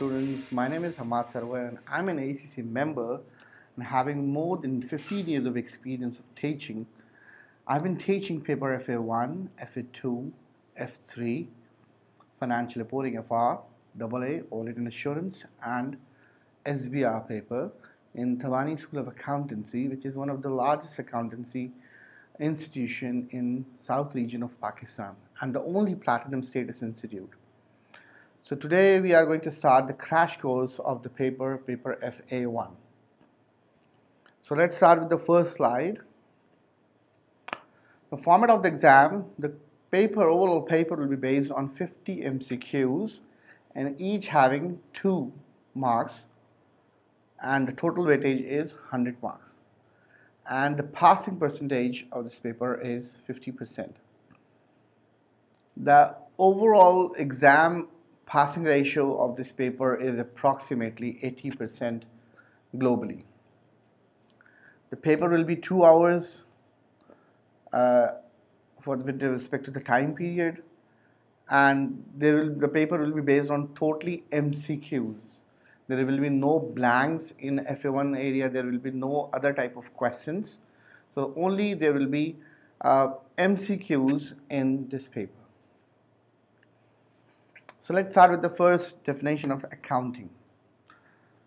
students. My name is Hamad Sarwar and I'm an ACC member and having more than 15 years of experience of teaching. I've been teaching paper FA1, FA2, F3, financial reporting FR, AA, audit and assurance and SBR paper in Thawani School of Accountancy, which is one of the largest accountancy institution in South region of Pakistan and the only platinum status institute. So today we are going to start the crash course of the paper, paper FA1. So let's start with the first slide. The format of the exam, the paper, overall paper will be based on 50 MCQs and each having 2 marks and the total weightage is 100 marks and the passing percentage of this paper is 50%. The overall exam passing ratio of this paper is approximately 80% globally. The paper will be two hours uh, for with respect to the time period and there will the paper will be based on totally MCQs. There will be no blanks in FA1 area, there will be no other type of questions. So only there will be uh, MCQs in this paper. So let's start with the first definition of accounting.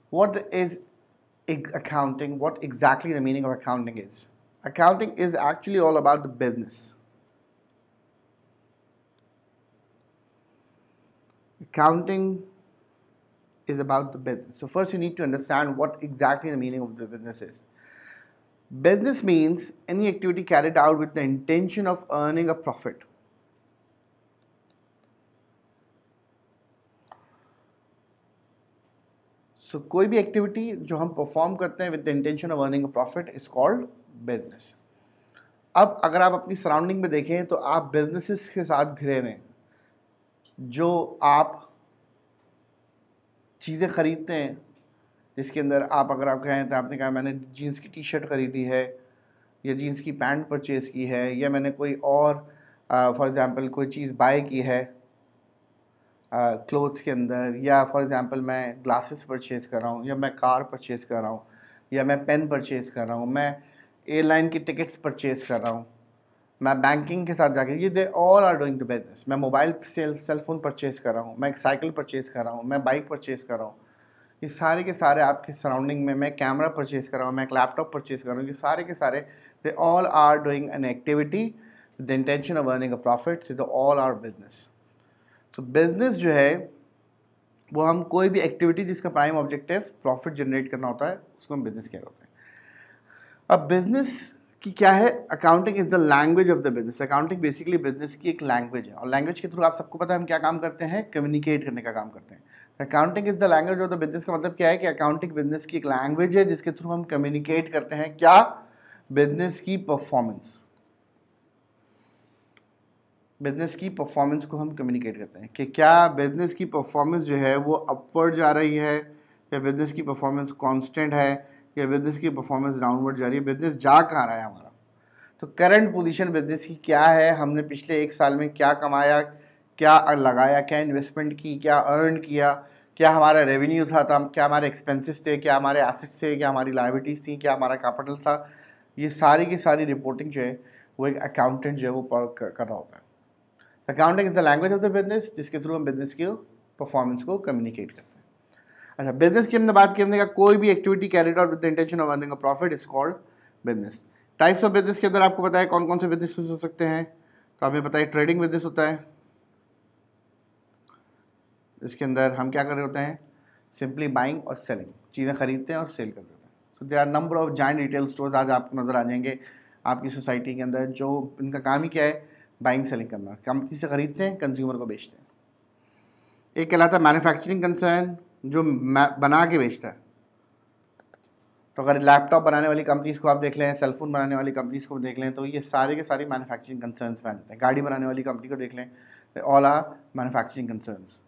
What is accounting? What exactly the meaning of accounting is? Accounting is actually all about the business. Accounting is about the business. So first you need to understand what exactly the meaning of the business is. Business means any activity carried out with the intention of earning a profit so so, कोई भी activity जो हम perform करते हैं with the intention of earning profit is called business अब अगर आप अपनी सराउंडिंग में देखें तो आप बिजनेसेस के साथ घिरे हुए जो आप चीज़ें ख़रीदते हैं जिसके अंदर आप अगर आप कहें तो आपने कहा मैंने जीन्स की टी शर्ट ख़रीदी है या जीन्स की पैंट परचेज़ की है या मैंने कोई और फॉर uh, एग्ज़ाम्पल कोई चीज़ बाय की है क्लोथ्स के अंदर या फॉर एग्ज़ाम्पल मैं ग्लासेस परचेज़ कर रहा हूँ या मैं कार परचेज़ कर रहा हूँ या मैं पेन परचेज़ कर रहा हूँ मैं एयरलाइन की टिकट्स परचेज़ कर रहा हूँ मैं बैंकिंग के साथ जाके ये they all are doing the business मैं मोबाइल सेल सेलफोन परचेज़ कर रहा हूँ मैं एक साइकिल परचेज़ कर रहा हूँ मैं बाइक परचेज़ कर रहा हूँ ये सारे के सारे आपके सराउंडिंग में मैं कैमरा परचेज़ कर रहा हूँ मैं एक लैपटॉप परचेज़ कर रहा हूँ ये सारे के सारे they all are doing an activity the intention of earning a profit they all are business तो बिजनेस जो है वो हम कोई भी एक्टिविटी जिसका प्राइम ऑब्जेक्टिव प्रॉफिट जनरेट करना होता है उसको हम बिजनेस कह रहे होते हैं अब बिजनेस कि क्या है accounting is the language of the business accounting basically business की एक लैंग्वेज है और लैंग्वेज के थ्रू आप सबको पता है हम क्या काम करते हैं कम्युनिकेट करने का काम करते हैं accounting is the language of the business का मतलब क्या है कि अकाउंटिंग बिजनेस की एक लैंग्वेज है जिसके थ्रू हम कम्युनिकेट करते हैं क्या बिजनेस की परफॉर्मेंस बिज़नेस की परफॉर्मेंस को हम कम्युनिकेट करते हैं कि क्या बिज़नेस की परफॉर्मेंस जो है वो अपवर्ड जा रही है या बिज़नेस की परफॉर्मेंस कांस्टेंट है या बिज़नेस की परफॉर्मेंस डाउनवर्ड जा रही है बिज़नेस जा कहाँ रहा है हमारा तो करंट पोजीशन बिज़नेस की क्या है हमने पिछले एक साल में क्या कमाया क्या लगाया क्या इन्वेस्टमेंट की क्या अर्न किया क्या हमारा रेवेन्यू था, था तो क्या हमारे एक्सपेंसिस थे क्या हमारे एसेट्स थे क्या हमारी लाइबिलिटीज़ थी क्या हमारा कैपिटल था ये सारी की सारी रिपोर्टिंग जो है वो एक अकाउंटेंट जो है वो कर रहा होता है accounting is the language of the business जिसके थ्रू हम बिजनेस की परफॉर्मेंस को कम्युनिकेट करते हैं अच्छा बिजनेस की हमने बात की हमने कहा कोई भी activity carried out with intention of earning a profit is called business types of business के अंदर आपको बताया कौन कौन से बिजनेस हो सकते हैं तो हमें पता है ट्रेडिंग बिजनेस होता है इसके अंदर हम क्या कर रहे होते हैं सिंपली बाइंग और सेलिंग चीज़ें खरीदते हैं और सेल कर देते हैं so they are number of joint retail stores आज आपको नज़र आ जाएंगे आपकी सोसाइटी के अंदर जो इनका काम ही क्या है बाइंग सेलिंग करना कंपनी से ख़रीदते हैं कंज्यूमर को बेचते हैं एक कहलाता है मैन्युफैक्चरिंग कंसर्न जो बना के बेचता है तो अगर लैपटॉप बनाने वाली कंपनीज़ को आप देख लें सेलफोन बनाने वाली कंपनीज़ को देख लें तो ये सारे के सारे मैन्युफैक्चरिंग कंसर्न्स में आते हैं गाड़ी बनाने वाली कंपनी को देख लें ऑल आर मैन्युफैक्चरिंग कंसर्न्स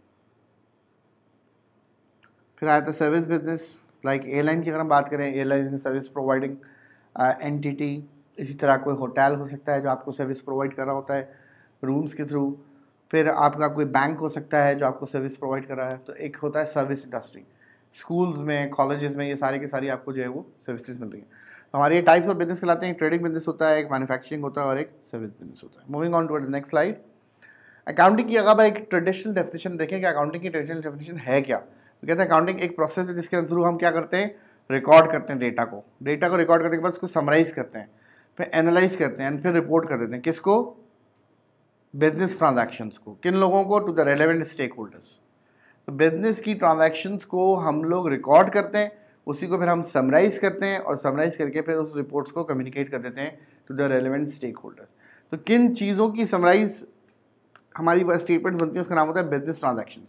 फिर आया था सर्विस बिजनेस लाइक एयरलाइन की अगर हम बात करें एयरलाइन सर्विस प्रोवाइडिंग एन टी इसी तरह कोई होटल हो सकता है जो आपको सर्विस प्रोवाइड कर रहा होता है रूम्स के थ्रू फिर आपका कोई बैंक हो सकता है जो आपको सर्विस प्रोवाइड कर रहा है तो एक होता है सर्विस इंडस्ट्री स्कूल्स में कॉलेजेस में ये सारे के सारी आपको जो है वो सर्विसेज मिल रही हैं तो हमारे ये टाइप्स ऑफ बिजनेस कहलाते हैं ट्रेडिंग बिजनेस होता है एक मैनुफैक्चरिंग होता है और एक सर्विस बिजनेस होता है moving on toward next slide accounting की अगर एक ट्रेडिशनल डेफिनेशन देखें कि अकाउंटिंग की ट्रेडिशनल डेफिनेशन है क्या तो कहते हैं अकाउंटिंग एक प्रोसेस है जिसके थ्रू हम क्या करते हैं रिकॉर्ड करते हैं डेटा को डेटा को रिकॉर्ड करने के बाद उसको समराइज करते हैं फिर एनालाइज करते हैं फिर रिपोर्ट कर देते हैं किसको बिजनेस ट्रांजैक्शंस को किन लोगों को to the relevant stakeholders तो बिजनेस की ट्रांजैक्शंस को हम लोग रिकॉर्ड करते हैं उसी को फिर हम समराइज़ करते हैं और समराइज़ करके फिर उस रिपोर्ट्स को कम्युनिकेट कर देते हैं to the relevant stakeholders तो किन चीज़ों की समराइज़ हमारी स्टेटमेंट्स बनती है उसका नाम होता है बिजनेस ट्रांजेक्शन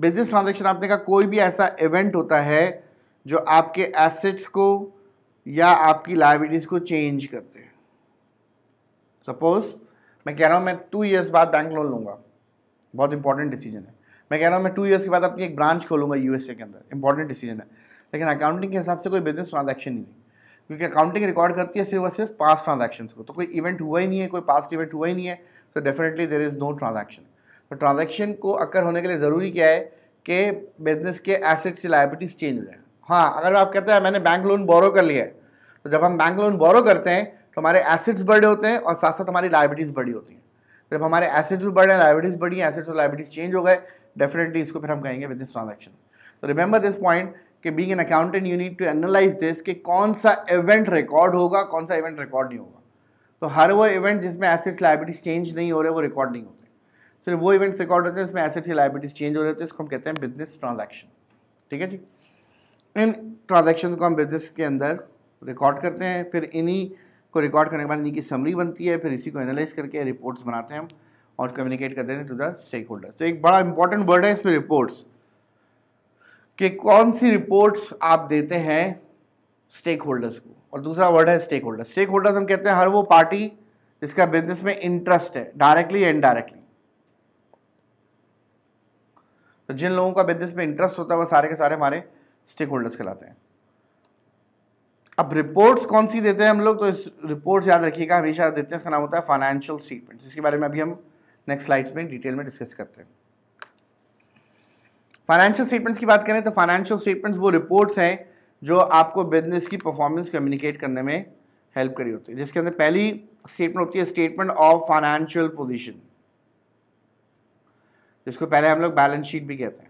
बिजनेस ट्रांजेक्शन आपने कहा कोई भी ऐसा इवेंट होता है जो आपके एसेट्स को या आपकी लाइबिलिटीज़ को चेंज करते हैं सपोज मैं कह रहा हूँ मैं टू ईयर्स बाद बैंक लोन लूँगा बहुत इंपॉर्टेंट डिसीजन है मैं कह रहा हूँ मैं टू ईयर्स के बाद अपनी एक ब्रांच खोलूँगा यू के अंदर इंपॉर्टेंट डिसीजन है लेकिन अकाउंटिंग के हिसाब से कोई बिजनेस ट्रांजेक्शन नहीं क्योंकि अकाउंटिंग रिकॉर्ड करती है सिर्फ और सिर्फ पास ट्रांजेक्शन को तो कोई इवेंट हुआ ही नहीं है कोई पास्ट इवेंट हुआ ही नहीं है तो definitely there is no transaction तो ट्रांजेक्शन को अक्कर होने के लिए ज़रूरी क्या है कि बिजनेस के एसेट्स से लाइबिलिटीज़ चेंज हो जाए हाँ अगर आप कहते हैं मैंने बैंक लोन बोरो कर लिया है तो जब हम बैंक लोन बोरो करते हैं तो हमारे एसेट्स बड़े होते हैं और साथ साथ हमारी लाइबिलिटीज़ बड़ी होती हैं तो जब हमारे एसेट्स भी बढ़े हैं लाइबिलिटीज़ बढ़ी हैं एसेट्स और लाइबिलिटीज़ चेंज हो गए डेफिनेटली इसको फिर हम कहेंगे बिजनेस ट्रांजेक्शन तो रिमेंबर दिस पॉइंट कि being an accountant you need to analyse this कि कौन सा इवेंट रिकॉर्ड होगा कौन सा इवेंट रिकॉर्ड नहीं होगा तो हर वो इवेंट जिसमें एसेट्स लाइबिलिटीज चेंज नहीं हो रहे वो रिकॉर्ड नहीं होते सिर्फ वो इवेंट्स रिकॉर्ड होते हैं जिसमें एसेट्स लाइबिलिटीज चेंज हो रहे होते हैं इसको हम कहते हैं बिजनेस ट्रांजेक्शन ठीक है जी इन ट्रांजेक्शन को हम बिजनेस के अंदर रिकॉर्ड करते हैं फिर इन्हीं को रिकॉर्ड करने के बाद इनकी समरी बनती है फिर इसी को एनालाइज करके रिपोर्ट्स बनाते हैं हम और कम्युनिकेट करते हैं टू द स्टेक होल्डर्स तो एक बड़ा इंपॉर्टेंट वर्ड है इसमें रिपोर्ट्स कि कौन सी रिपोर्ट्स आप देते हैं स्टेक होल्डर्स को और दूसरा वर्ड है स्टेक होल्डर स्टेक होल्डर्स हम कहते हैं हर वो पार्टी जिसका बिजनेस में इंटरेस्ट है डायरेक्टली या इनडायरेक्टली तो जिन लोगों का बिजनेस में इंटरेस्ट होता है वह सारे के सारे हमारे स्टेक होल्डर्स कहलाते हैं अब रिपोर्ट्स कौन सी देते हैं हम लोग तो इस रिपोर्ट्स याद रखिएगा हमेशा देते हैं इसका नाम होता है फाइनेंशियल स्टेटमेंट्स इसके बारे में अभी हम नेक्स्ट स्लाइड्स में डिटेल में डिस्कस करते हैं फाइनेंशियल स्टेटमेंट्स की बात करें तो फाइनेंशियल स्टेटमेंट्स वो रिपोर्ट्स हैं जो आपको बिजनेस की परफॉर्मेंस कम्युनिकेट करने में हेल्प करी होती है जिसके अंदर पहली स्टेटमेंट होती है स्टेटमेंट ऑफ फाइनेंशियल पोजिशन जिसको पहले हम लोग बैलेंस शीट भी कहते हैं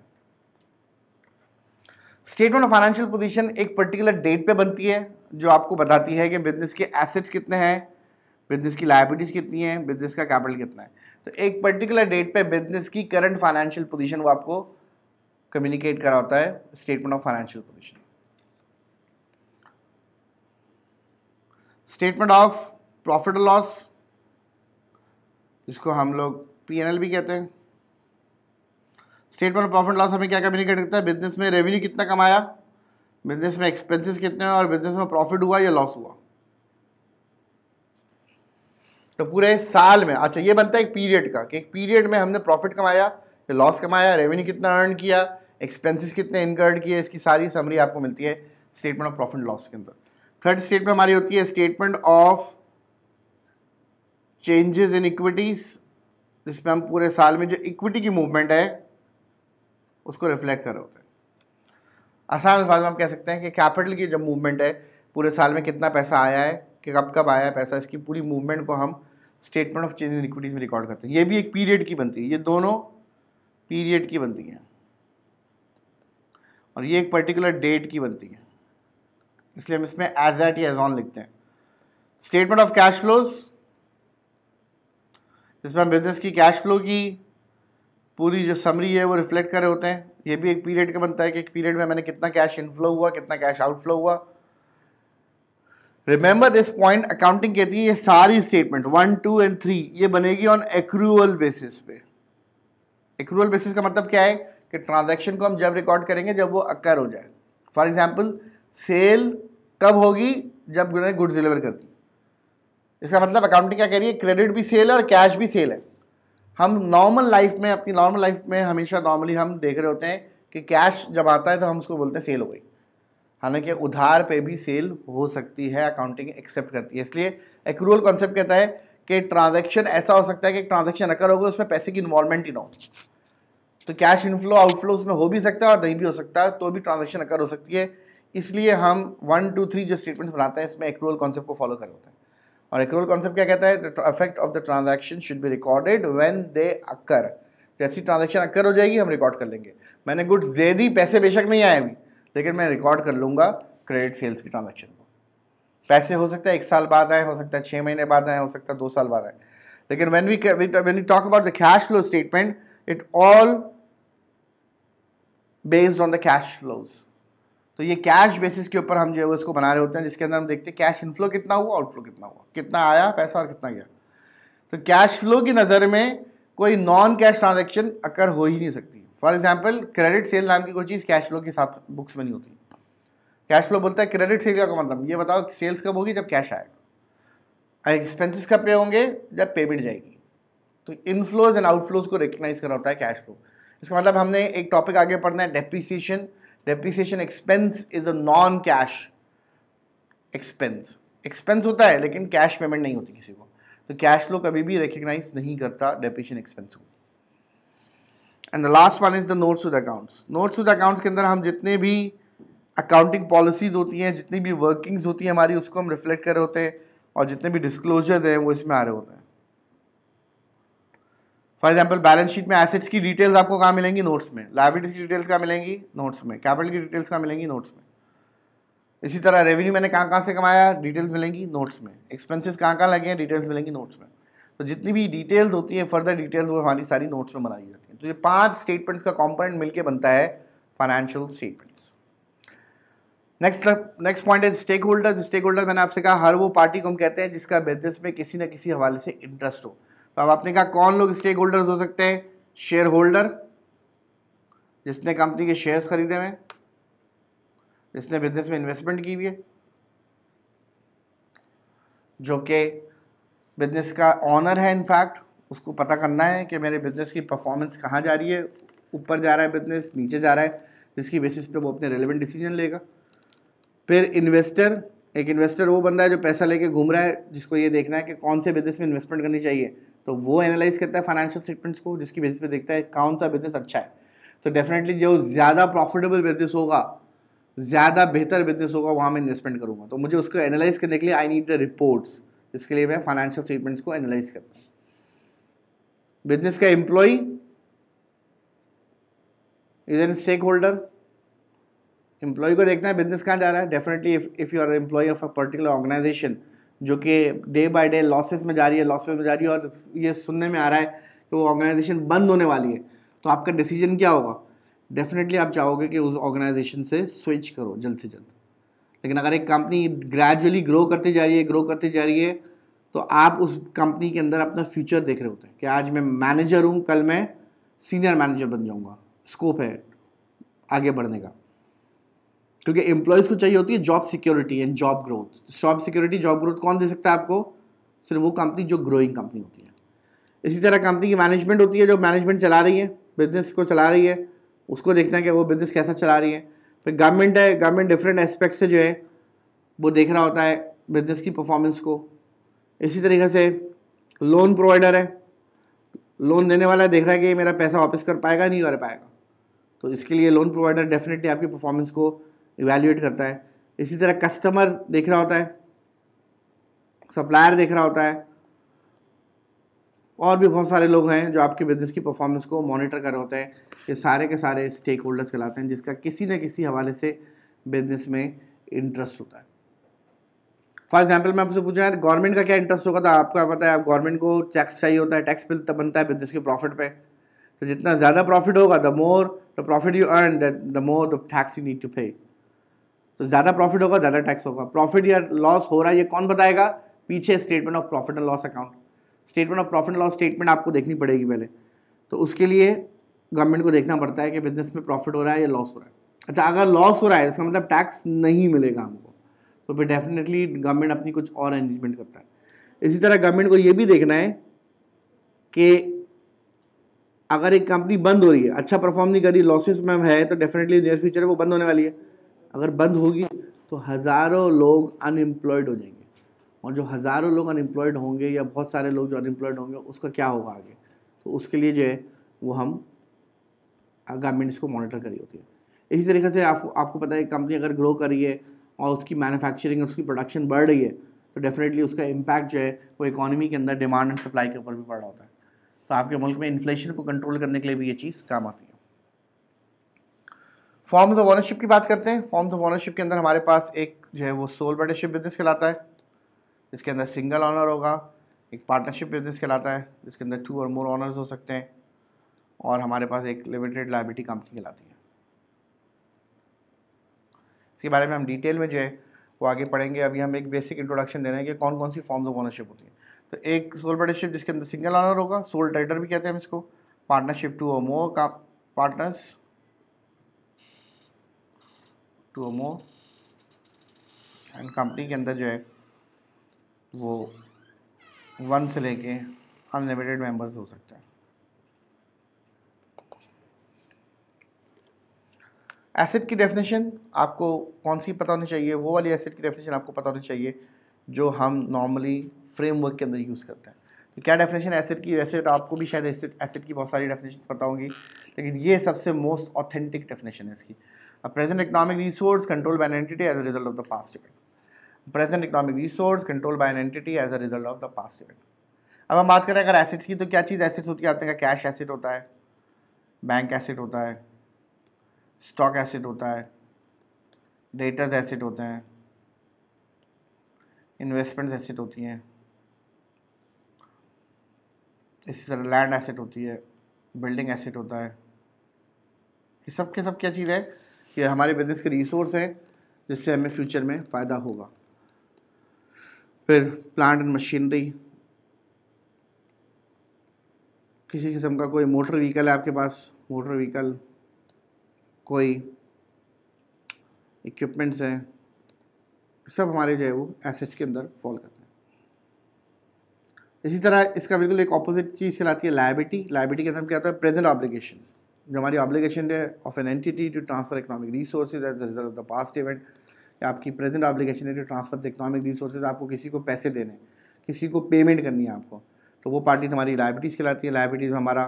स्टेटमेंट ऑफ फाइनेंशियल पोजीशन एक पर्टिकुलर डेट पे बनती है जो आपको बताती है कि बिजनेस के एसेट्स कितने हैं बिजनेस की लाइबिलिटीज़ कितनी है बिजनेस का कैपिटल कितना है तो एक पर्टिकुलर डेट पे बिजनेस की करंट फाइनेंशियल पोजीशन वो आपको कम्युनिकेट करा होता है statement of financial position statement of profit loss जिसको हम लोग पी भी कहते हैं स्टेटमेंट ऑफ प्रॉफिट लॉस हमें क्या कम्युनिकेट करता है बिजनेस में रेवेन्यू कितना कमाया बिजनेस में एक्सपेंसेस कितने हैं और बिजनेस में प्रॉफिट हुआ या लॉस हुआ तो पूरे साल में अच्छा ये बनता है एक पीरियड का कि एक पीरियड में हमने प्रॉफिट कमाया लॉस कमाया रेवेन्यू कितना अर्न किया एक्सपेंसेस कितने इनकर्ड किए इसकी सारी समरी आपको मिलती है स्टेटमेंट ऑफ प्रॉफिट लॉस के अंदर थर्ड स्टेटमेंट हमारी होती है statement of changes in equities जिसमें हम पूरे साल में जो इक्विटी की मूवमेंट है उसको रिफ्लेक्ट कर रहे होते हैं आसान अल्फाज में हम कह सकते हैं कि कैपिटल की जो मूवमेंट है पूरे साल में कितना पैसा आया है कि कब कब आया है पैसा इसकी पूरी मूवमेंट को हम statement of change in equities में रिकॉर्ड करते हैं ये भी एक पीरियड की बनती है ये दोनों पीरियड की बनती हैं और ये एक पर्टिकुलर डेट की बनती है इसलिए हम इसमें एज एट या एज ऑन लिखते हैं स्टेटमेंट ऑफ कैश फ्लोज जिसमें हम बिजनेस की कैश फ्लो की पूरी जो समरी है वो रिफ्लेक्ट कर रहे होते हैं ये भी एक पीरियड का बनता है कि एक पीरियड में मैंने कितना कैश इनफ्लो हुआ कितना कैश आउटफ्लो हुआ रिमेंबर दिस पॉइंट अकाउंटिंग कहती है ये सारी statement one two and three ये बनेगी ऑन एक्रूअल बेसिस पे एक्रूअल बेसिस का मतलब क्या है कि ट्रांजेक्शन को हम जब रिकॉर्ड करेंगे जब वो अक्कर हो जाए फॉर एग्जाम्पल सेल कब होगी जब उन्होंने गुड्स डिलीवर कर दी इसका मतलब अकाउंटिंग क्या कह रही है क्रेडिट भी सेल है और कैश भी सेल है हम नॉर्मल लाइफ में अपनी नॉर्मल लाइफ में हमेशा नॉर्मली हम देख रहे होते हैं कि कैश जब आता है तो हम उसको बोलते हैं सेल हो गई हालांकि उधार पे भी सेल हो सकती है अकाउंटिंग एक्सेप्ट करती है इसलिए एक्रूअल कॉन्सेप्ट कहता है कि ट्रांजेक्शन ऐसा हो सकता है कि ट्रांजेक्शन अकर होगा उसमें पैसे की इन्वॉल्वमेंट ही ना हो तो कैश इनफ्लो आउटफ्लो उसमें हो भी सकता है और नहीं भी हो सकता तो भी ट्रांजेक्शन अकर हो सकती है इसलिए हम वन टू थ्री जो स्टेटमेंट्स बनाते हैं इसमें एक्रूअल कॉन्सेप्ट को फॉलो कर होते हैं और एक कॉन्सेप्ट क्या कहता है effect of the transaction should be recorded when they occur जैसी ट्रांजेक्शन अक्कर हो जाएगी हम रिकॉर्ड कर लेंगे मैंने गुड्स दे दी पैसे बेशक नहीं आए अभी लेकिन मैं रिकॉर्ड कर लूँगा क्रेडिट सेल्स की ट्रांजेक्शन को पैसे हो सकता है एक साल बाद आए हो सकता है छः महीने बाद आए हो सकता है दो साल बाद आए लेकिन when we when we talk about the cash flow statement it all based on the cash flows तो ये कैश बेसिस के ऊपर हम जो है उसको बना रहे होते हैं जिसके अंदर हम देखते हैं कैश इनफ्लो कितना हुआ आउटफ्लो कितना हुआ कितना आया पैसा और कितना गया तो कैश फ्लो की नज़र में कोई नॉन कैश ट्रांजेक्शन अकर हो ही नहीं सकती फॉर एग्जाम्पल क्रेडिट सेल नाम की कोई चीज़ कैश फ्लो के साथ बुक्स में नहीं होती कैश फ्लो बोलता है क्रेडिट सेल का मतलब ये बताओ सेल्स कब होगी जब कैश आएगा एक्सपेंसिस कब पे होंगे जब पेमेंट जाएगी तो इनफ्लोज एंड आउटफ्लोज को रिकग्नाइज करा होता है कैश फ्लो इसका मतलब हमने एक टॉपिक आगे पढ़ना है depreciation depreciation expense is a non cash expense expense होता है लेकिन कैश पेमेंट नहीं होती किसी को तो कैश फ्लो कभी भी रिकग्नाइज नहीं करता डेप्रिसिएशन एक्सपेंस को and the last one is the notes to the accounts notes to the accounts के अंदर हम जितने भी अकाउंटिंग पॉलिसीज होती हैं जितनी भी वर्किंग्स होती हैं हमारी उसको हम रिफ्लेक्ट कर रहे होते हैं और जितने भी डिस्क्लोजर्स हैं वो इसमें आ रहे होते हैं फॉर एग्जाम्पल बैलेंस शीट में एसेट्स की डिटेल्स आपको कहाँ मिलेंगी नोट्स में लाइबिलिटीज की डिटेल्स कहाँ मिलेंगी नोट्स में कैपिटल की डिटेल्स कहाँ मिलेंगी नोट्स में इसी तरह रेवेन्यू मैंने कहाँ कहाँ से कमाया डिटेल्स मिलेंगी नोट्स में एक्सपेंसेस कहाँ कहाँ लगे हैं डिटेल्स मिलेंगी नोट्स में तो जितनी भी डिटेल्स होती हैं फर्दर डिटेल्स वो हमारी सारी नोट्स में बनाई जाती हैं तो ये पांच स्टेटमेंट्स का कॉम्पोनेंट मिलकर बनता है financial statements next next point है स्टेक होल्डर स्टेक होल्डर मैंने आपसे कहा हर वो पार्टी को हम कहते हैं जिसका बिजनेस में किसी ना किसी हवाले से इंटरेस्ट हो तो अब आपने कहा कौन लोग स्टेक होल्डर्स हो सकते हैं शेयर होल्डर जिसने कंपनी के शेयर्स खरीदे हुए जिसने बिजनेस में इन्वेस्टमेंट की हुई है जो कि बिजनेस का ऑनर है इनफैक्ट उसको पता करना है कि मेरे बिजनेस की परफॉर्मेंस कहाँ जा रही है ऊपर जा रहा है बिजनेस नीचे जा रहा है जिसकी बेसिस पे वो अपने रेलिवेंट डिसीजन लेगा फिर इन्वेस्टर एक इन्वेस्टर वो बंदा है जो पैसा लेके घूम रहा है जिसको ये देखना है कि कौन से बिजनेस में इन्वेस्टमेंट करनी चाहिए तो वो एनालाइज करता है फाइनेंशियल स्टेटमेंट्स को जिसकी बेसिस पे देखता है कौन सा बिजनेस अच्छा है तो डेफिनेटली जो ज़्यादा प्रॉफिटेबल बिजनेस होगा ज़्यादा बेहतर बिजनेस होगा वहाँ मैं इन्वेस्टमेंट करूँगा तो मुझे उसको एनालाइज करने के लिए आई नीड द रिपोर्ट्स जिसके लिए मैं फाइनेंशियल स्टेटमेंट्स को एनालाइज करता हूँ बिजनेस का employee is an stakeholder employee को देखना है बिजनेस कहाँ जा रहा है definitely if if you are employee of a particular organisation जो कि डे बाय डे लॉसेस में जा रही है लॉसेस में जा रही है और ये सुनने में आ रहा है कि वो ऑर्गेनाइजेशन बंद होने वाली है तो आपका डिसीजन क्या होगा डेफिनेटली आप चाहोगे कि उस ऑर्गेनाइजेशन से स्विच करो जल्द से जल्द लेकिन अगर एक कंपनी ग्रेजुअली ग्रो करती जा रही है ग्रो करती जा रही है तो आप उस कंपनी के अंदर अपना फ्यूचर देख रहे होते हैं कि आज मैं मैनेजर हूँ कल मैं सीनियर मैनेजर बन जाऊँगा स्कोप है आगे बढ़ने का क्योंकि एम्प्लॉयज़ को चाहिए होती है job security and job growth job security job growth कौन दे सकता है आपको सिर्फ वो कंपनी जो ग्रोइंग कंपनी होती है इसी तरह कंपनी की मैनेजमेंट होती है जो मैनेजमेंट चला रही है बिजनेस को चला रही है उसको देखना है कि वो बिज़नेस कैसा चला रही है फिर गवर्नमेंट है गवर्नमेंट डिफरेंट एस्पेक्ट से जो है वो देख रहा होता है बिज़नेस की परफॉर्मेंस को इसी तरीके से लोन प्रोवाइडर है लोन देने वाला देख रहा है कि मेरा पैसा वापस कर पाएगा नहीं कर पाएगा तो इसके लिए लोन प्रोवाइडर डेफिनेटली आपकी परफॉर्मेंस को इवेल्यूएट करता है इसी तरह कस्टमर देख रहा होता है सप्लायर देख रहा होता है और भी बहुत सारे लोग हैं जो आपके बिज़नेस की परफॉर्मेंस को मॉनिटर कर रहे होते हैं ये सारे के सारे स्टेक होल्डर्स कहलाते हैं जिसका किसी न किसी हवाले से बिजनेस में इंटरेस्ट होता है फॉर एग्जाम्पल मैं आपसे पूछा यार गवर्नमेंट का क्या इंटरेस्ट होगा तो आपको पता है आप गवर्नमेंट को टैक्स चाहिए होता है टैक्स बिल तब बनता है बिजनेस के प्रॉफिट पर तो जितना ज़्यादा प्रॉफिट होगा the more the profit you earn the more the tax you need to pay तो ज़्यादा प्रॉफिट होगा ज़्यादा टैक्स होगा प्रॉफिट या लॉस हो रहा है ये कौन बताएगा पीछे statement of profit and loss account statement of profit and loss statement आपको देखनी पड़ेगी पहले तो उसके लिए गवर्नमेंट को देखना पड़ता है कि बिजनेस में प्रॉफिट हो रहा है या लॉस हो रहा है अच्छा अगर लॉस हो रहा है इसका मतलब टैक्स नहीं मिलेगा हमको तो फिर डेफिनेटली गवर्नमेंट अपनी कुछ और अरेंजमेंट करता है इसी तरह गवर्नमेंट को ये भी देखना है कि अगर एक कंपनी बंद हो रही है अच्छा परफॉर्म नहीं कर रही लॉसेस में है तो डेफिनेटली नियर फ्यूचर वो बंद होने वाली है अगर बंद होगी तो हज़ारों लोग अनएम्प्लॉयड हो जाएंगे और जो हज़ारों लोग अनएम्प्लॉयड होंगे या बहुत सारे लोग जो अनएम्प्लॉयड होंगे उसका क्या होगा आगे तो उसके लिए जो है वो हम गवर्नमेंट इसको मॉनिटर करी होती है इसी तरीके से आपको आपको पता है कंपनी अगर ग्रो करी है और उसकी मैन्युफैक्चरिंग उसकी प्रोडक्शन बढ़ रही है तो डेफिनेटली उसका इम्पैक्ट जो है वो इकोनॉमी के अंदर डिमांड एंड सप्लाई के ऊपर भी पड़ रहा होता है तो आपके मुल्क में इन्फ्लेशन को कंट्रोल करने के लिए भी ये चीज़ काम आती है फॉर्म्स ऑफ ओनरशिप की बात करते हैं फॉर्म्स ऑफ ऑनरशिप के अंदर हमारे पास एक जो है वो सोल पार्टनरशिप बिजनेस कहलाता है जिसके अंदर सिंगल ऑनर होगा एक पार्टनरशिप बिजनेस कहलाता है जिसके अंदर टू और मोर ऑनर्स हो सकते हैं और हमारे पास एक लिमिटेड लाइबिलिटी कंपनी कहलाती है इसके बारे में हम डिटेल में जो है वो आगे पढ़ेंगे अभी हम एक बेसिक इंट्रोडक्शन दे रहे हैं कि कौन कौन सी फॉर्म्स ऑफ ओनरशिप होती है तो एक सोल पार्टनरशिप जिसके अंदर सिंगल ऑनर होगा सोल ट्रेडर भी कहते हैं हम इसको पार्टनरशिप टू और मोर का partners two a more and company के अंदर जो है वो वन से लेके अनलिमिटेड मेंबर्स हो सकते हैं एसेट की डेफिनेशन आपको कौन सी पता होनी चाहिए वो वाली एसेट की डेफिनेशन आपको पता होनी चाहिए जो हम नॉर्मली फ्रेमवर्क के अंदर यूज़ करते हैं तो क्या डेफिनेशन एसेट की वैसे तो आपको भी शायद एसेट एसिड की बहुत सारी डेफिनेशन पता होंगी लेकिन ये सबसे मोस्ट ऑथेंटिक डेफिनेशन है इसकी a present economic resource controlled by an entity as a result of the past event. present economic resource controlled by an entity as a result of the past event अब हम बात करें अगर assets की तो क्या चीज़ एसेट्स होती है आपने कहा कैश एसेट होता है बैंक एसेट होता है स्टॉक एसेट होता है डेटर्स एसेट होते हैं इन्वेस्टमेंट्स एसेट होती हैं इसी तरह लैंड एसेट होती है बिल्डिंग एसेट होता है ये सब के सब क्या चीज़ है कि हमारे बिजनेस के रिसोर्स हैं जिससे हमें फ्यूचर में फ़ायदा होगा फिर प्लांट एंड मशीनरी किसी किस्म का कोई मोटर व्हीकल है आपके पास मोटर व्हीकल कोई इक्विपमेंट्स हैं सब हमारे जो है वो एसेट्स के अंदर फॉल करते हैं इसी तरह इसका बिल्कुल एक ऑपोजिट चीज़ कहलाती है लाइबिलिटी लाइबिलिटी के अंदर क्या होता है प्रेजेंट ऑब्लिगेशन जो हमारी ऑब्लिगेशन है of an entity to transfer economic resource as result of the past event या आपकी प्रेजेंट ऑब्लिगेशन है to transfer the economic resource आपको किसी को पैसे देने किसी को पेमेंट करनी है आपको तो वो पार्टी हमारी लाइबिलिटीज़ कहलाती है लाइबिलिटीज़ में हमारा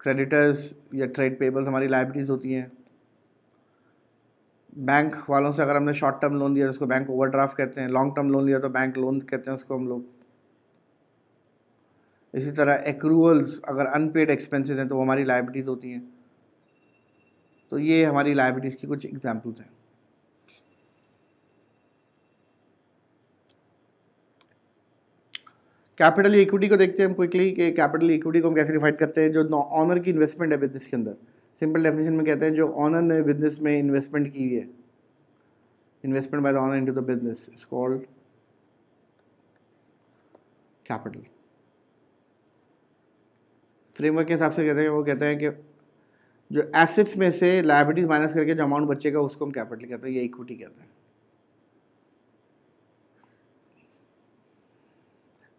क्रेडिटर्स या ट्रेड पेबल्स हमारी लाइबिलिटीज़ होती हैं बैंक वालों से अगर हमने शॉर्ट टर्म लोन दिया तो उसको बैंक ओवरड्राफ्ट कहते हैं लॉन्ग टर्म लोन लिया तो बैंक लोन कहते हैं उसको हम लोग इसी तरह एक्रूवल्स अगर अनपेड एक्सपेंसेस हैं तो वो हमारी लाइबिलिटीज़ होती हैं तो ये हमारी लाइबिलिटीज़ की कुछ एग्जाम्पल्स हैं कैपिटल इक्विटी को देखते हैं हम क्विकली कि कैपिटल इक्विटी को हम कैसे डिफाइन करते हैं जो ऑनर की इन्वेस्टमेंट है बिजनेस के अंदर सिंपल डेफिनेशन में कहते हैं जो ऑनर ने बिजनेस में इन्वेस्टमेंट की है investment by the owner into the business is called capital framework के हिसाब से कहते हैं वो कहते हैं कि जो एसेट्स में से लाइबिलिटीज माइनस करके जो अमाउंट बचेगा उसको हम कैपिटल कहते हैं ये इक्विटी कहते हैं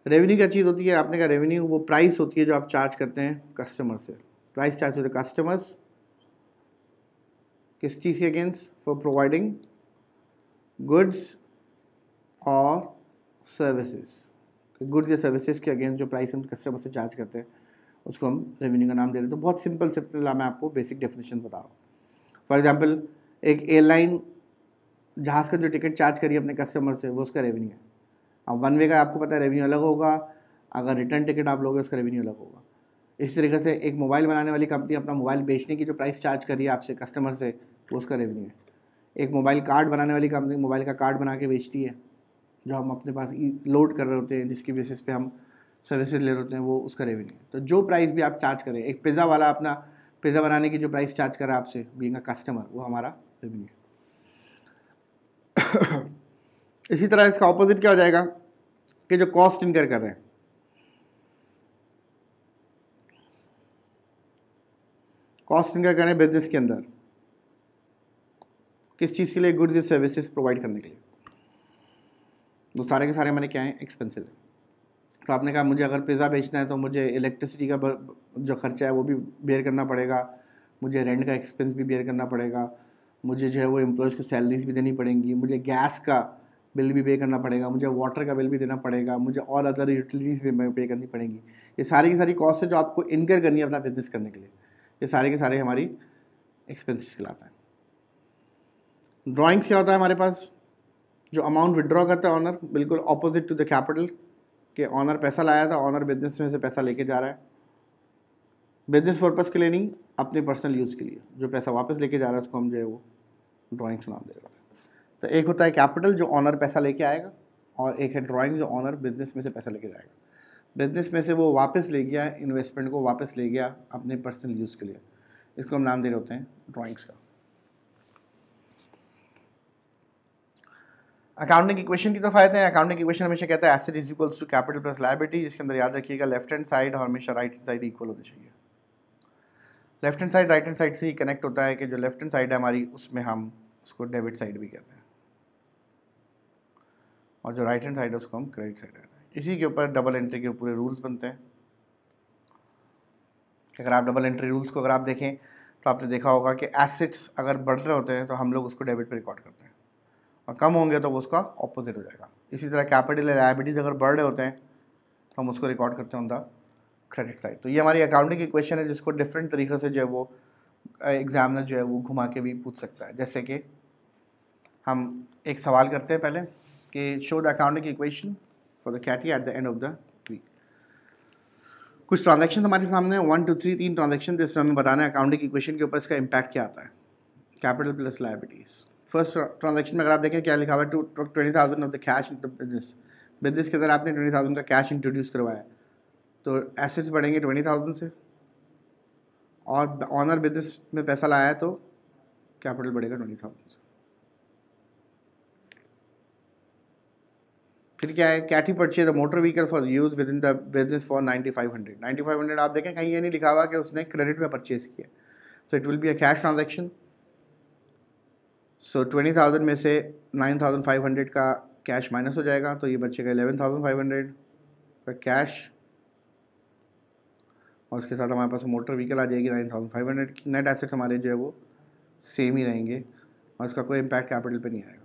रेवेन्यू क्या चीज़ होती है आपने कहा रेवेन्यू वो प्राइस होती है जो आप चार्ज करते हैं कस्टमर से प्राइस चार्ज होते हैं कस्टमर्स किस चीज़ के अगेंस्ट फॉर प्रोवाइडिंग गुड्स और सर्विसेज गुड्स या सर्विसेज के अगेंस्ट जो प्राइस हम कस्टमर से चार्ज करते हैं उसको हम रेवेन्यू का नाम दे रहे तो बहुत सिंपल सिंपल मैं आपको बेसिक डेफिनेशन बता रहा हूँ फॉर एग्जाम्पल एक एयरलाइन जहाज़ का जो टिकट चार्ज करिए अपने कस्टमर से वो उसका रेवेन्यू है अब वन वे का आपको पता है रेवेन्यू अलग होगा अगर रिटर्न टिकट आप लोगे उसका रेवेन्यू अलग होगा इसी तरीके से एक मोबाइल बनाने वाली कंपनी अपना मोबाइल बेचने की जो प्राइस चार्ज करी है आपसे कस्टमर से वो उसका रेवेन्यू है एक मोबाइल कार्ड बनाने वाली कंपनी मोबाइल का कार्ड बना के बेचती है जो हम अपने पास लोड कर रहे होते हैं जिसकी बेसिस पे हम सर्विसेज ले रहे होते हैं वो उसका रेवेन्यू तो जो प्राइस भी आप चार्ज करें एक पिज़्ज़ा वाला अपना पिज़्ज़ा बनाने की जो प्राइस चार्ज कर आपसे बींग कस्टमर वो हमारा रेवेन्यू इसी तरह इसका ऑपोजिट क्या हो जाएगा कि जो कॉस्ट इनकर कर रहे हैं कॉस्ट इनकर कर रहे हैं बिजनेस के अंदर किस चीज़ के लिए गुड्स या सर्विसेज प्रोवाइड करने के लिए वो सारे के सारे मैंने क्या है एक्सपेंसिव है तो आपने कहा मुझे अगर पिज़्ज़ा बेचना है तो मुझे इलेक्ट्रिसिटी का जो खर्चा है वो भी बेयर करना पड़ेगा मुझे रेंट का एक्सपेंस भी बेयर करना पड़ेगा मुझे जो है वो एम्प्लॉयज़ को सैलरीज भी देनी पड़ेंगी मुझे गैस का बिल भी पे करना पड़ेगा मुझे वाटर का बिल भी देना पड़ेगा मुझे और अदर यूटिलिटीज़ भी पे करनी पड़ेंगी ये सारी की सारी कॉस्ट है जो आपको इनकर करनी है अपना बिजनेस करने के लिए ये सारे के सारे हमारी एक्सपेंसिस कहलाता है ड्राॅइंग्स क्या होता है हमारे पास जो अमाउंट विड्रॉ करता है ऑनर बिल्कुल अपोजिट टू द कैपिटल कि ऑनर पैसा लाया था ऑनर बिजनेस में से पैसा लेके जा रहा है बिजनेस पर्पज़ के लिए नहीं अपने पर्सनल यूज़ के लिए जो पैसा वापस लेके जा रहा है उसको हम जो है वो ड्राॅइंग्स नाम दे रहे हैं तो एक होता है कैपिटल जो ऑनर पैसा लेके आएगा और एक है ड्राइंग जो ऑनर बिजनेस में से पैसा लेके जाएगा बिजनेस में से वो वापस ले गया इन्वेस्टमेंट को वापस ले गया अपने पर्सनल यूज़ के लिए इसको हम नाम दे रहे होते हैं ड्राॅइंग्स का अकाउंटिंग इक्वेशन की तरफ आते हैं अकाउंटिंग इक्वेशन हमेशा कहता है asset is equals to capital plus liability जिसके अंदर याद रखिएगा लेफ्ट हैंड साइड और हमेशा राइट हैंड साइड इक्वल होनी चाहिए left hand side right hand side से ही कनेक्ट होता है कि जो लेफ्ट हैंड साइड है हमारी उसमें हम उसको डेबिट साइड भी कहते हैं और जो राइट हैंड साइड है उसको हम क्रेडिट साइड कहते हैं इसी के ऊपर डबल एंट्री के पूरे रूल्स बनते हैं अगर आप डबल एंट्री रूल्स को अगर आप देखें तो आपने देखा होगा कि एसेट्स अगर बढ़ रहे होते हैं तो हम लोग उसको डेबिट पर रिकॉर्ड करते हैं और कम होंगे तो वो उसका ऑपोजिट हो जाएगा इसी तरह कैपिटल या लाइबिलिटीज़ अगर बढ़ रहे होते हैं तो हम उसको रिकॉर्ड करते हैं ऑन क्रेडिट साइड तो ये हमारी अकाउंटिंग इक्वेशन है जिसको डिफरेंट तरीके से जो है वो एग्जामिनर जो है वो घुमा के भी पूछ सकता है जैसे कि हम एक सवाल करते हैं पहले कि show the accounting equation for the Katy at the end of the week कुछ ट्रांजेक्शन हमारे सामने वन टू थ्री तीन ट्रांजेक्शन जिसमें हमें बताना है अकाउंटिंग इक्वेशन के ऊपर इसका इम्पैक्ट क्या आता है capital plus liabilities first transaction में अगर आप देखें क्या लिखा हुआ two twenty thousand of the cash in the business business के अंदर आपने ट्वेंटी थाउजेंड का कैश इंट्रोड्यूस करवाया तो एसेट्स बढ़ेंगे ट्वेंटी थाउजेंड से और ऑनर बिजनेस में पैसा लाया है तो कैपिटल बढ़ेगा ट्वेंटी थाउजेंड से फिर क्या है कैटी ही purchase the motor vehicle for use within the business for ninety five hundred ninety five hundred आप देखें कहीं ये नहीं लिखा हुआ कि उसने क्रेडिट में परचेज किया so it will be a cash transaction so twenty thousand में से नाइन थाउजेंड फाइव हंड्रेड का कैश माइनस हो जाएगा तो ये बचेगा एलेवन थाउजेंड फाइव हंड्रेड का कैश और उसके साथ हमारे पास मोटर व्हीकल आ जाएगी नाइन थाउजेंड फाइव हंड्रेड की नेट एसेट्स हमारे जो है वो सेम ही रहेंगे और इसका कोई इम्पैक्ट कैपिटल पर नहीं आएगा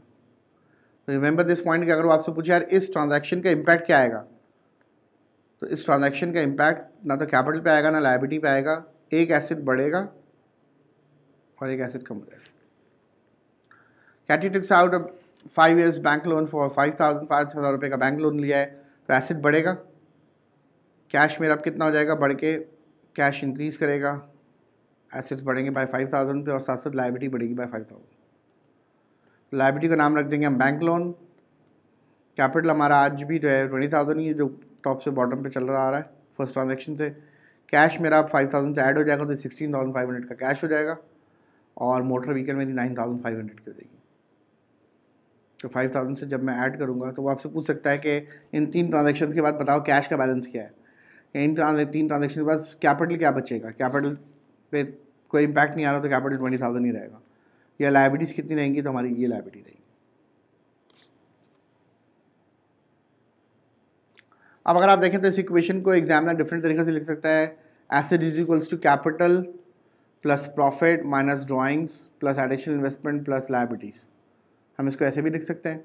तो रिमेंबर दिस पॉइंट कि अगर वो आपसे पूछे यार इस ट्रांजेक्शन का इम्पैक्ट क्या आएगा तो इस ट्रांजेक्शन का इम्पैक्ट ना तो कैपिटल पर आएगा ना लाइबिलिटी पे आएगा एक एसिड बढ़ेगा और एक एसेट कम हो जाएगा Katy takes out five years bank loan for five thousand five हज़ार रुपये का बैंक लोन लिया है तो एसेट बढ़ेगा कैश मेरा अब कितना हो जाएगा बढ़ के कैश इंक्रीज़ करेगा एसेट्स बढ़ेंगे बाय फाइव थाउजेंड पे और साथ साथ लाइबिलिटी बढ़ेगी बाय फाइव थाउजेंड लाइबिलिटी का नाम रख देंगे हम बैंक लोन कैपिटल हमारा आज भी जो है ट्वेंटी थाउजेंड ही जो टॉप से बॉटम पे चल रहा आ रहा है फर्स्ट ट्रांजेक्शन से कैश मेरा फाइव थाउजेंड से ऐड हो जाएगा तो सिक्सटीन थाउजेंड फाइव हंड्रेड का कैश हो जाएगा और मोटर व्हीकल मेरी नाइन थाउजेंड फाइव हंड्रेड की हो जाएगी तो फाइव थाउजेंड से जब मैं ऐड करूँगा तो वो आपसे पूछ सकता है कि इन तीन ट्रांजेक्शन के बाद बताओ कैश का बैलेंस क्या है या इन तीन ट्रांजेक्शन के बाद कैपिटल क्या बचेगा कैपिटल पे कोई इम्पैक्ट नहीं आ रहा तो कैपिटल ट्वेंटी थाउजेंड ही रहेगा या लाइबिलिटीज़ कितनी रहेंगी तो हमारी ये लाइबिलिटी रहेगी अब अगर आप देखें तो इस इक्वेशन को एग्जामिनर डिफरेंट तरीके से लिख सकता है asset is equals to capital plus profit minus drawings plus additional investment plus liabilities हम इसको ऐसे भी लिख सकते हैं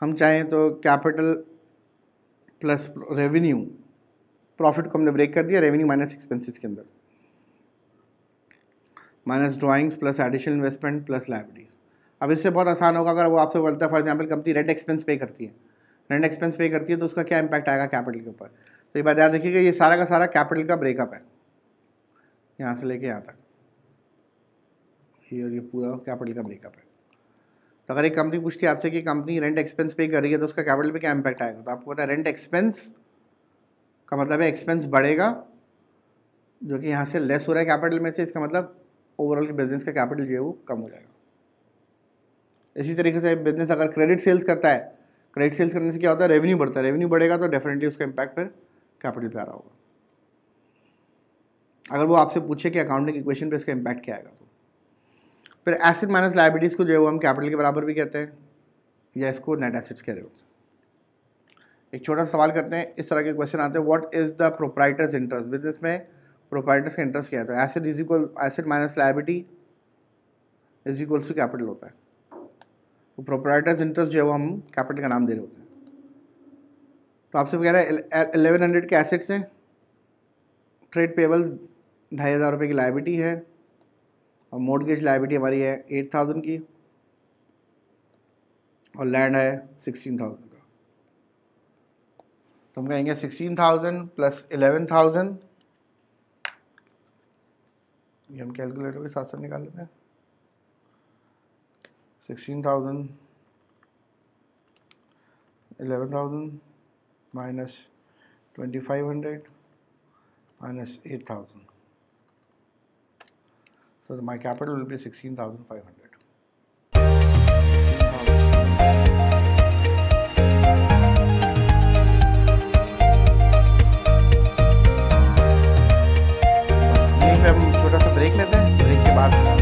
हम चाहें तो कैपिटल प्लस रेवेन्यू प्रॉफिट को हमने ब्रेक कर दिया रेवेन्यू माइनस एक्सपेंसेस के अंदर minus drawings plus additional investment plus liabilities अब इससे बहुत आसान होगा अगर वो आपसे बोलता है for example company rent expense pay करती है रेंट एक्सपेंस पे करती है तो उसका क्या इम्पैक्ट आएगा कैपिटल के ऊपर तो ये बात याद रखिएगा ये सारा का सारा कैपिटल का ब्रेकअप है यहाँ से लेके यहाँ तक ये और ये पूरा कैपिटल का ब्रेकअप है तो अगर एक कंपनी पूछती है आपसे कि कंपनी रेंट एक्सपेंस पे कर रही है तो उसका कैपिटल पे क्या इम्पैक्ट आएगा तो आपको पता है रेंट एक्सपेंस का मतलब है एक्सपेंस बढ़ेगा जो कि यहाँ से लेस हो रहा है कैपिटल में से इसका मतलब ओवरऑल बिजनेस का कैपिटल जो है वो कम हो जाएगा इसी तरीके से बिजनेस अगर क्रेडिट सेल्स करता है क्रेडिट सेल्स करने से क्या होता है रेवेन्यू बढ़ता है रेवेन्यू बढ़ेगा तो डेफिनेटली उसका इम्पैक्ट फिर कैपिटल पे आ रहा होगा अगर वो आपसे पूछे कि अकाउंटिंग इक्वेशन पे इसका इम्पैक्ट क्या आएगा तो फिर एसिड माइनस लाइबिलिटीज़ को जो है वो हम कैपिटल के बराबर भी कहते हैं या इसको नेट एसिड्स कह रहे हो एक छोटा सा सवाल करते हैं इस तरह के क्वेश्चन आते हैं what is the proprietor's interest business में प्रोपराइटर्स का इंटरेस्ट क्या है तो asset is equal asset minus liability is equals to capital होता है तो प्रोपराइटर्स इंटरेस्ट जो है वो हम कैपिटल का नाम दे रहे होते हैं तो आपसे कह रहे हैं एलेवन हंड्रेड के एसेट्स हैं ट्रेड पेबल ढाई हज़ार रुपये की लाइबिलिटी है और मोडगेज लाइबिलिटी हमारी है एट थाउजेंड की और लैंड है सिक्सटीन थाउजेंड का तो हम कहेंगे sixteen thousand plus eleven thousand ये हम कैलकुलेटर के साथ साथ निकाल लेते हैं sixteen thousand eleven thousand minus twenty five hundred minus eight thousand So the, my capital will be 16,500. छोटा सा ब्रेक लेते हैं ब्रेक के बाद